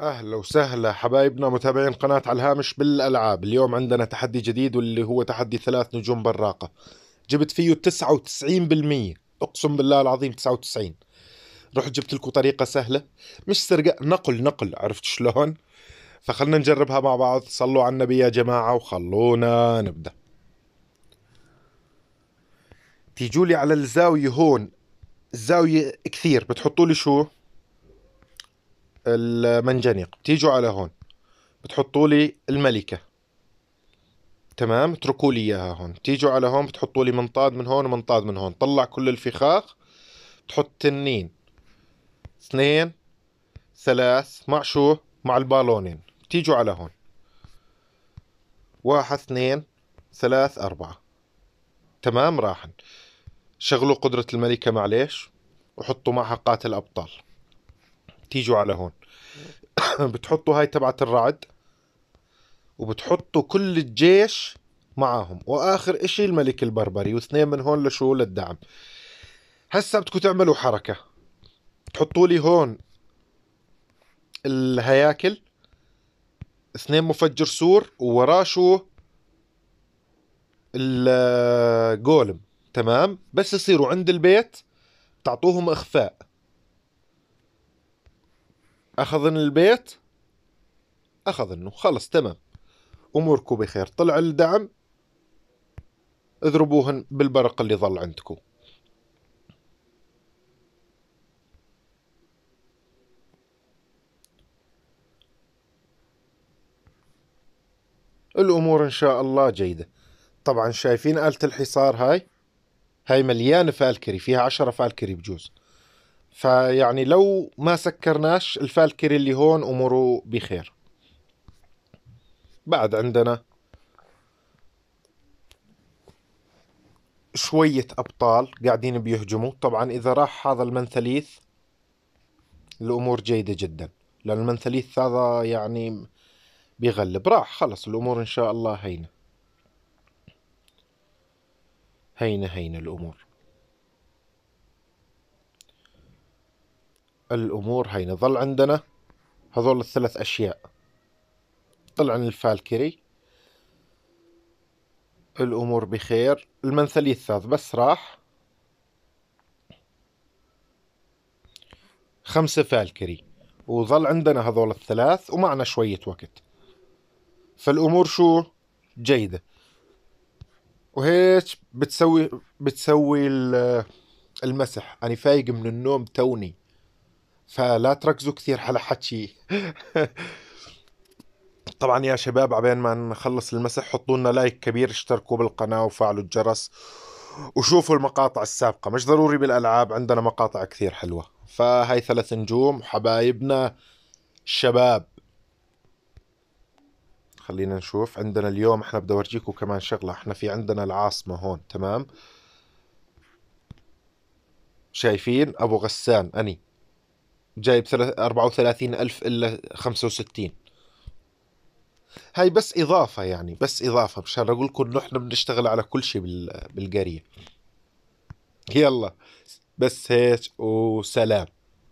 اهلا وسهلا حبايبنا متابعين قناه على الهامش بالالعاب اليوم عندنا تحدي جديد واللي هو تحدي ثلاث نجوم براقه جبت فيه 99% اقسم بالله العظيم 99 رحت جبت لكم طريقه سهله مش سرقه نقل نقل عرفت شلون فخلنا نجربها مع بعض صلوا على النبي يا جماعه وخلونا نبدا تيجوا لي على الزاويه هون الزاويه كثير بتحطوا لي شو المنجنيق بتيجوا على هون بتحطوا لي الملكه تمام اتركوا لي اياها هون بتيجوا على هون بتحطوا لي منطاد من هون ومنطاد من هون طلع كل الفخاخ بتحط تنين اثنين ثلاث مع شو مع البالونين بتيجوا على هون واحد اثنين ثلاث أربعة تمام راحن شغلوا قدرة الملكة معليش وحطوا معها قاتل أبطال تيجوا على هون بتحطوا هاي تبعت الرعد وبتحطوا كل الجيش معاهم واخر اشي الملك البربري واثنين من هون لشو للدعم هسا بدكم تعملوا حركه تحطوا لي هون الهياكل اثنين مفجر سور ووراه شو الجولم تمام بس يصيروا عند البيت تعطوهم اخفاء اخذن البيت اخذنه خلص تمام اموركم بخير طلع الدعم اضربوهن بالبرق اللي ظل عندكم الامور ان شاء الله جيده طبعا شايفين آلة الحصار هاي هاي مليانة فالكري فيها عشرة فالكري بجوز فيعني لو ما سكرناش الفالكري اللي هون اموره بخير بعد عندنا شوية أبطال قاعدين بيهجموا طبعا إذا راح هذا المنثليث الأمور جيدة جدا لأن المنثليث هذا يعني بيغلب راح خلص الأمور إن شاء الله هينة هينة هينة الأمور الأمور هينة ظل عندنا هذول الثلاث أشياء طلع عن الفالكري الأمور بخير المنثلي الثالث بس راح خمسة فالكري وظل عندنا هذول الثلاث ومعنا شوية وقت فالأمور شو جيدة وهيك بتسوي بتسوي المسح أنا فايق من النوم توني فلا تركزوا كثير على حكي طبعا يا شباب عبين ما نخلص المسح حطوا لنا لايك كبير اشتركوا بالقناه وفعلوا الجرس وشوفوا المقاطع السابقه مش ضروري بالالعاب عندنا مقاطع كثير حلوه فهاي ثلاث نجوم حبايبنا الشباب خلينا نشوف عندنا اليوم احنا بدي اورجيكم كمان شغله احنا في عندنا العاصمه هون تمام شايفين ابو غسان اني جايب 34 ألف إلا 65 هاي بس إضافة يعني بس إضافة مشان أقول لكم إحنا بنشتغل على كل شيء بالقرية يلا بس هيك وسلام